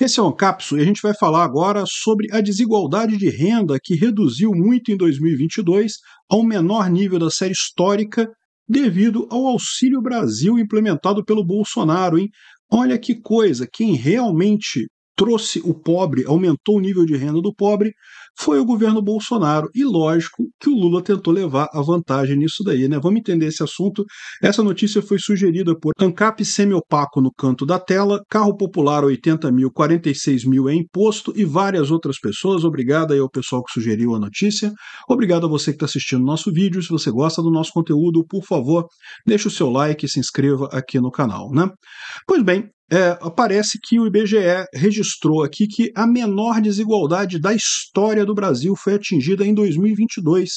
Esse é um capso e a gente vai falar agora sobre a desigualdade de renda que reduziu muito em 2022 ao menor nível da série histórica devido ao Auxílio Brasil implementado pelo Bolsonaro, hein? Olha que coisa, quem realmente trouxe o pobre, aumentou o nível de renda do pobre, foi o governo Bolsonaro. E lógico que o Lula tentou levar a vantagem nisso daí, né? Vamos entender esse assunto. Essa notícia foi sugerida por ANCAP semiopaco no canto da tela, carro popular 80 mil, 46 mil é imposto e várias outras pessoas. Obrigado aí ao pessoal que sugeriu a notícia. Obrigado a você que está assistindo nosso vídeo. Se você gosta do nosso conteúdo, por favor, deixe o seu like e se inscreva aqui no canal, né? Pois bem, é, que o IBGE registrou aqui que a menor desigualdade da história do Brasil foi atingida em 2022,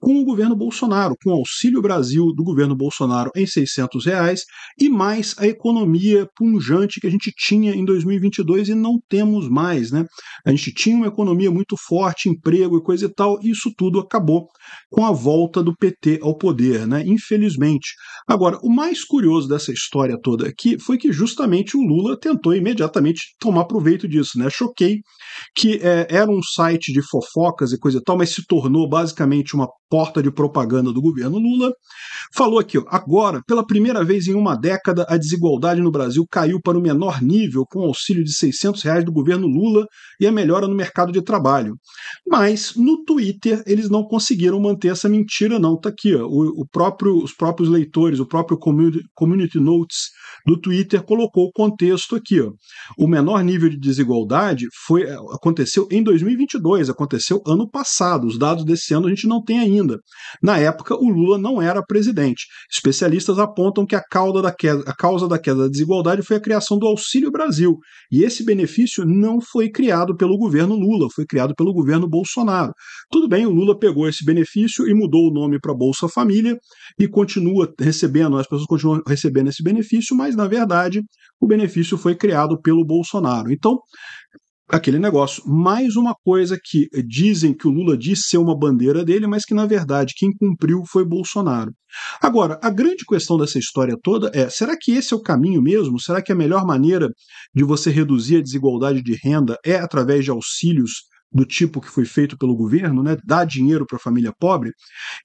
com o governo Bolsonaro, com o Auxílio Brasil do governo Bolsonaro em 600 reais e mais a economia punjante que a gente tinha em 2022 e não temos mais, né? A gente tinha uma economia muito forte, emprego e coisa e tal, e isso tudo acabou com a volta do PT ao poder, né? Infelizmente. Agora, o mais curioso dessa história toda aqui foi que justamente o Lula tentou imediatamente tomar proveito disso, né? Choquei que é, era um site de fofocas e coisa e tal, mas se tornou basicamente uma up porta de propaganda do governo Lula, falou aqui, ó, agora, pela primeira vez em uma década, a desigualdade no Brasil caiu para o menor nível com o auxílio de 600 reais do governo Lula e a melhora no mercado de trabalho. Mas no Twitter eles não conseguiram manter essa mentira não, tá aqui, ó, o, o próprio, os próprios leitores, o próprio community, community Notes do Twitter colocou o contexto aqui, ó. o menor nível de desigualdade foi eh, aconteceu em 2022, aconteceu ano passado, os dados desse ano a gente não tem ainda, ainda. Na época, o Lula não era presidente. Especialistas apontam que a causa da queda, a causa da, queda da desigualdade foi a criação do Auxílio Brasil. E esse benefício não foi criado pelo governo Lula, foi criado pelo governo Bolsonaro. Tudo bem, o Lula pegou esse benefício e mudou o nome para Bolsa Família e continua recebendo, as pessoas continuam recebendo esse benefício, mas na verdade o benefício foi criado pelo Bolsonaro. Então, aquele negócio. Mais uma coisa que dizem que o Lula disse ser uma bandeira dele, mas que na verdade quem cumpriu foi Bolsonaro. Agora, a grande questão dessa história toda é: será que esse é o caminho mesmo? Será que a melhor maneira de você reduzir a desigualdade de renda é através de auxílios do tipo que foi feito pelo governo, né, dar dinheiro para a família pobre?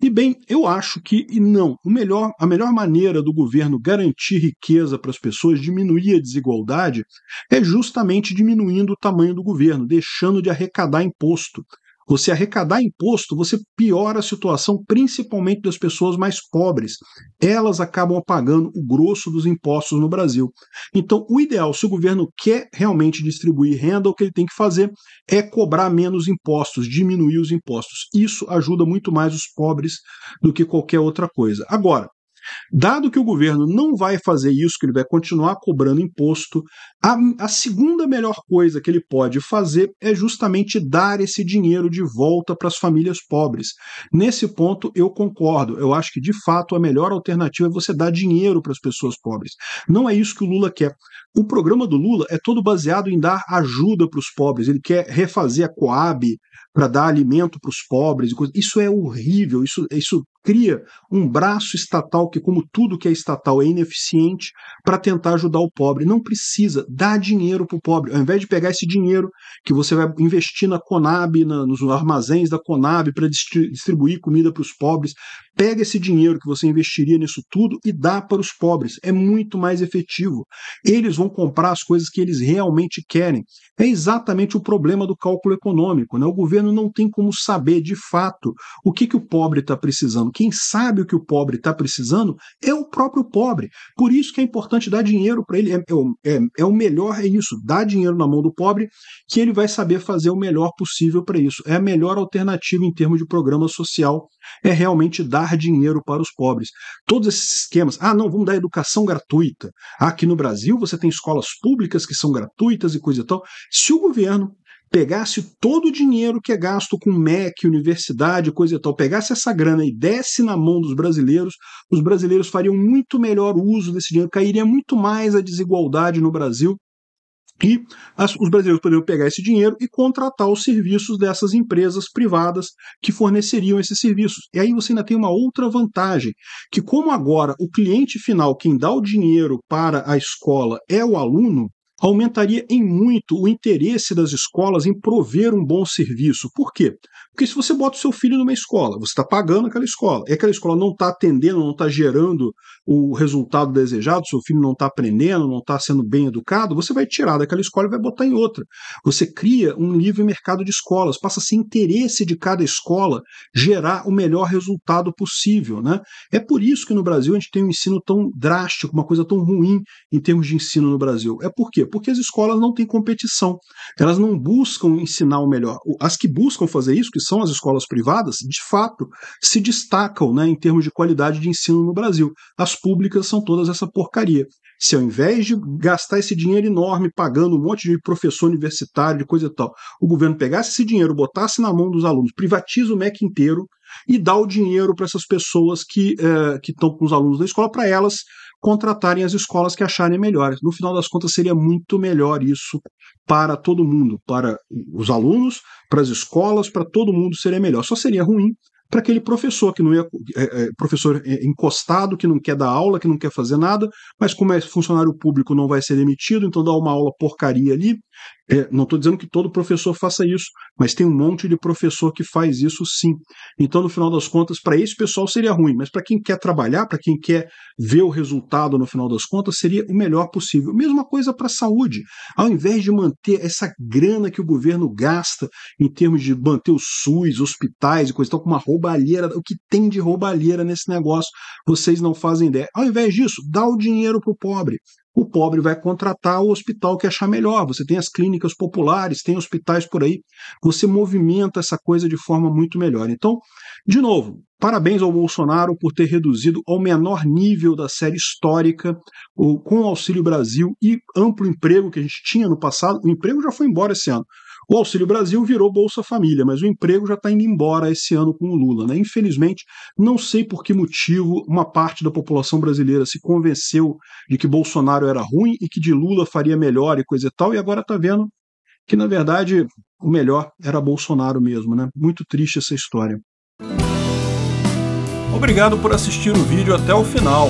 E bem, eu acho que e não. O melhor, a melhor maneira do governo garantir riqueza para as pessoas, diminuir a desigualdade, é justamente diminuindo o tamanho do governo, deixando de arrecadar imposto. Você arrecadar imposto, você piora a situação, principalmente das pessoas mais pobres. Elas acabam pagando o grosso dos impostos no Brasil. Então, o ideal, se o governo quer realmente distribuir renda, o que ele tem que fazer é cobrar menos impostos, diminuir os impostos. Isso ajuda muito mais os pobres do que qualquer outra coisa. Agora, Dado que o governo não vai fazer isso, que ele vai continuar cobrando imposto, a, a segunda melhor coisa que ele pode fazer é justamente dar esse dinheiro de volta para as famílias pobres. Nesse ponto, eu concordo. Eu acho que, de fato, a melhor alternativa é você dar dinheiro para as pessoas pobres. Não é isso que o Lula quer. O programa do Lula é todo baseado em dar ajuda para os pobres. Ele quer refazer a Coab para dar alimento para os pobres. Isso é horrível. Isso, isso cria um braço estatal que, como tudo que é estatal, é ineficiente para tentar ajudar o pobre. Não precisa dar dinheiro para o pobre. Ao invés de pegar esse dinheiro que você vai investir na Conab, na, nos armazéns da Conab para distribuir comida para os pobres, Pega esse dinheiro que você investiria nisso tudo e dá para os pobres. É muito mais efetivo. Eles vão comprar as coisas que eles realmente querem. É exatamente o problema do cálculo econômico. Né? O governo não tem como saber de fato o que, que o pobre está precisando. Quem sabe o que o pobre está precisando é o próprio pobre. Por isso que é importante dar dinheiro para ele. É, é, é, é, o melhor, é isso. Dar dinheiro na mão do pobre, que ele vai saber fazer o melhor possível para isso. É a melhor alternativa em termos de programa social, é realmente dar dar dinheiro para os pobres. Todos esses esquemas, ah, não, vamos dar educação gratuita. Ah, aqui no Brasil você tem escolas públicas que são gratuitas e coisa e tal. Se o governo pegasse todo o dinheiro que é gasto com MEC, universidade, coisa e tal, pegasse essa grana e desse na mão dos brasileiros, os brasileiros fariam muito melhor uso desse dinheiro, cairia muito mais a desigualdade no Brasil e as, os brasileiros poderiam pegar esse dinheiro e contratar os serviços dessas empresas privadas que forneceriam esses serviços. E aí você ainda tem uma outra vantagem, que como agora o cliente final, quem dá o dinheiro para a escola é o aluno, aumentaria em muito o interesse das escolas em prover um bom serviço. Por quê? Porque se você bota o seu filho numa escola, você está pagando aquela escola, e aquela escola não está atendendo, não está gerando o resultado desejado, seu filho não está aprendendo, não está sendo bem educado, você vai tirar daquela escola e vai botar em outra. Você cria um livre mercado de escolas, passa a ser interesse de cada escola gerar o melhor resultado possível. Né? É por isso que no Brasil a gente tem um ensino tão drástico, uma coisa tão ruim em termos de ensino no Brasil. É por quê? Porque as escolas não têm competição. Elas não buscam ensinar o melhor. As que buscam fazer isso, que são as escolas privadas, de fato, se destacam né, em termos de qualidade de ensino no Brasil. As públicas são todas essa porcaria. Se ao invés de gastar esse dinheiro enorme pagando um monte de professor universitário, de coisa e tal, o governo pegasse esse dinheiro, botasse na mão dos alunos, privatiza o MEC inteiro e dá o dinheiro para essas pessoas que é, eh, estão com os alunos da escola, para elas contratarem as escolas que acharem melhores. No final das contas, seria muito melhor isso para todo mundo, para os alunos, para as escolas, para todo mundo seria melhor. Só seria ruim para aquele professor que não ia, é, é, professor é, encostado, que não quer dar aula, que não quer fazer nada, mas como é funcionário público não vai ser demitido, então dá uma aula porcaria ali, é, não estou dizendo que todo professor faça isso, mas tem um monte de professor que faz isso sim. Então, no final das contas, para esse pessoal seria ruim, mas para quem quer trabalhar, para quem quer ver o resultado no final das contas, seria o melhor possível. Mesma coisa para a saúde. Ao invés de manter essa grana que o governo gasta em termos de manter o SUS, hospitais e coisa, tal, com uma roubalheira, o que tem de roubalheira nesse negócio, vocês não fazem ideia. Ao invés disso, dá o dinheiro para o pobre o pobre vai contratar o hospital que achar melhor. Você tem as clínicas populares, tem hospitais por aí, você movimenta essa coisa de forma muito melhor. Então, de novo, parabéns ao Bolsonaro por ter reduzido ao menor nível da série histórica com o Auxílio Brasil e amplo emprego que a gente tinha no passado. O emprego já foi embora esse ano. O Auxílio Brasil virou Bolsa Família, mas o emprego já está indo embora esse ano com o Lula. Né? Infelizmente, não sei por que motivo uma parte da população brasileira se convenceu de que Bolsonaro era ruim e que de Lula faria melhor e coisa e tal, e agora está vendo que, na verdade, o melhor era Bolsonaro mesmo. Né? Muito triste essa história. Obrigado por assistir o vídeo até o final.